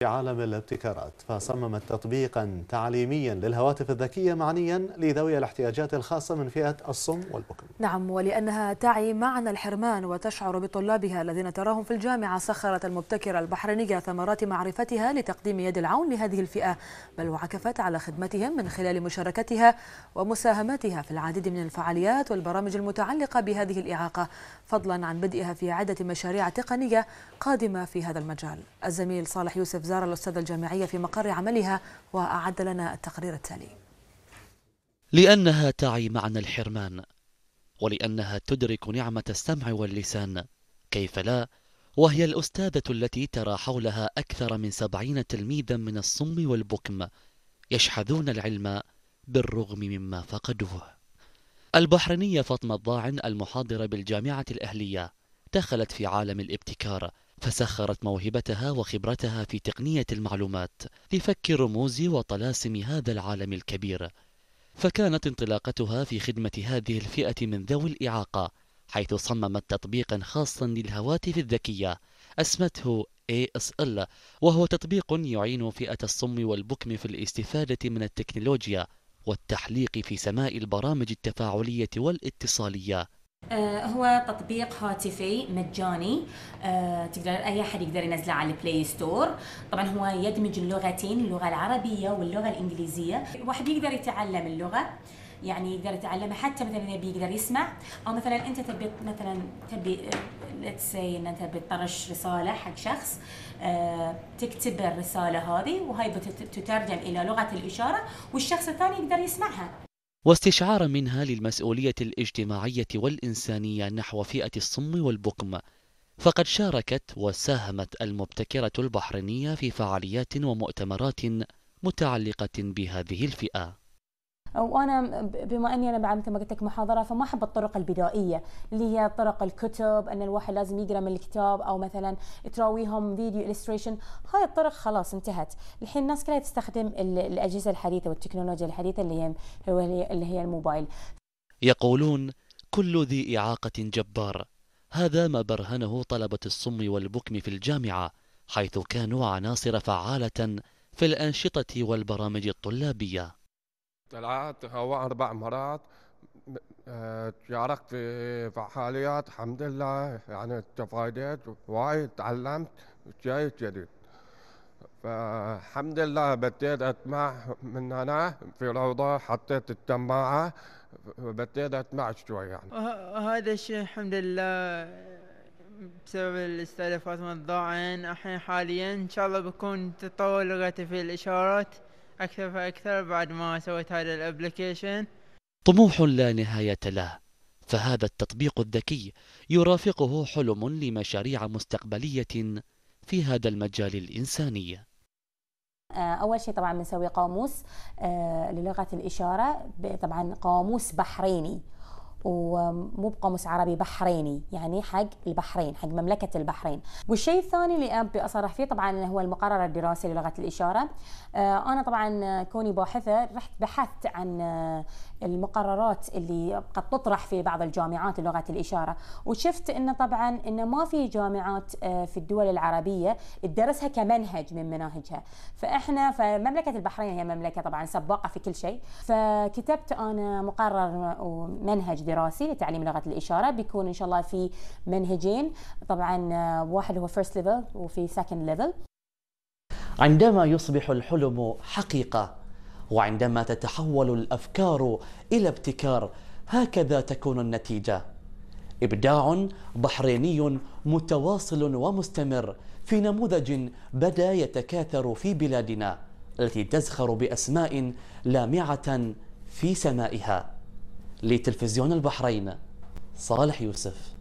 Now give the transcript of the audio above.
في عالم الابتكارات فصممت تطبيقا تعليميا للهواتف الذكية معنيا لذوي الاحتياجات الخاصة من فئة الصم والبكم نعم ولأنها تعي معنى الحرمان وتشعر بطلابها الذين تراهم في الجامعة سخرت المبتكرة البحرينية ثمرات معرفتها لتقديم يد العون لهذه الفئة بل وعكفت على خدمتهم من خلال مشاركتها ومساهمتها في العديد من الفعاليات والبرامج المتعلقة بهذه الإعاقة فضلا عن بدئها في عدة مشاريع تقنية قادمة في هذا المجال الزميل صالح يوسف زار الأستاذة الجامعية في مقر عملها وأعد لنا التقرير التالي لأنها تعي معنى الحرمان ولأنها تدرك نعمة السمع واللسان كيف لا وهي الأستاذة التي ترى حولها أكثر من سبعين تلميذا من الصم والبكم يشحذون العلم بالرغم مما فقدوه البحرينية فاطمة الضاعن المحاضرة بالجامعة الأهلية دخلت في عالم الابتكار فسخرت موهبتها وخبرتها في تقنية المعلومات لفك رموز وطلاسم هذا العالم الكبير فكانت انطلاقتها في خدمة هذه الفئة من ذوي الإعاقة حيث صممت تطبيقا خاصا للهواتف الذكية اسمته ASL وهو تطبيق يعين فئة الصم والبكم في الاستفادة من التكنولوجيا والتحليق في سماء البرامج التفاعلية والاتصالية آه، هو تطبيق هاتفي مجاني آه، تقدر اي احد يقدر ينزله على البلاي ستور طبعا هو يدمج اللغتين اللغه العربيه واللغه الانجليزيه الواحد يقدر يتعلم اللغه يعني يقدر يتعلمها حتى مثلا اذا بيقدر يسمع او مثلا انت تبي مثلا تبي ليتس ان انت بتطرش رساله حق شخص آه، تكتب الرساله هذه وهي بتترجم الى لغه الاشاره والشخص الثاني يقدر يسمعها واستشعارا منها للمسؤولية الاجتماعية والإنسانية نحو فئة الصم والبقم فقد شاركت وساهمت المبتكرة البحرينية في فعاليات ومؤتمرات متعلقة بهذه الفئة وانا بما اني انا بعد مثل ما قلت لك محاضره فما احب الطرق البدائيه اللي هي طرق الكتب ان الواحد لازم يقرا من الكتاب او مثلا تراويهم فيديو الستريشن هاي الطرق خلاص انتهت الحين الناس كلها تستخدم الاجهزه الحديثه والتكنولوجيا الحديثه اللي هي اللي هي الموبايل يقولون كل ذي اعاقه جبار هذا ما برهنه طلبه الصم والبكم في الجامعه حيث كانوا عناصر فعاله في الانشطه والبرامج الطلابيه طلعت هو أربع مرات آه، شاركت في فعاليات الحمد لله يعني تفاديت وايد تعلمت شيء جديد فالحمد لله بديت اسمع من هنا في روضة حطيت السماعه بديت اسمع شوي يعني هذا الشيء الحمد لله بسبب الأستاذة فاطمة الضاعن الحين حاليا إن شاء الله بكون تطور لغتي في الإشارات اكثر فاكثر بعد ما سويت هذا الابلكيشن طموح لا نهايه له فهذا التطبيق الذكي يرافقه حلم لمشاريع مستقبليه في هذا المجال الانساني آه، اول شيء طبعا بنسوي قاموس آه، للغه الاشاره طبعا قاموس بحريني ومو بقاموس عربي بحريني يعني حق البحرين حق مملكة البحرين والشيء الثاني اللي أبي أصرح فيه طبعا هو المقرر الدراسي للغة الإشارة آه، أنا طبعا كوني باحثة رحت بحثت عن آه، المقررات اللي قد تطرح في بعض الجامعات لغة الإشارة وشفت أنه طبعا أنه ما في جامعات آه، في الدول العربية تدرسها كمنهج من مناهجها فإحنا فمملكة البحرين هي مملكة طبعا سباقة في كل شيء فكتبت أنا مقرر ومنهج دراسي لتعليم لغه الاشاره بيكون ان شاء الله في منهجين طبعا آه، واحد هو فيرست ليفل وفي سكند ليفل عندما يصبح الحلم حقيقه وعندما تتحول الافكار الى ابتكار هكذا تكون النتيجه ابداع بحريني متواصل ومستمر في نموذج بدا يتكاثر في بلادنا التي تزخر باسماء لامعه في سمائها لتلفزيون البحرين صالح يوسف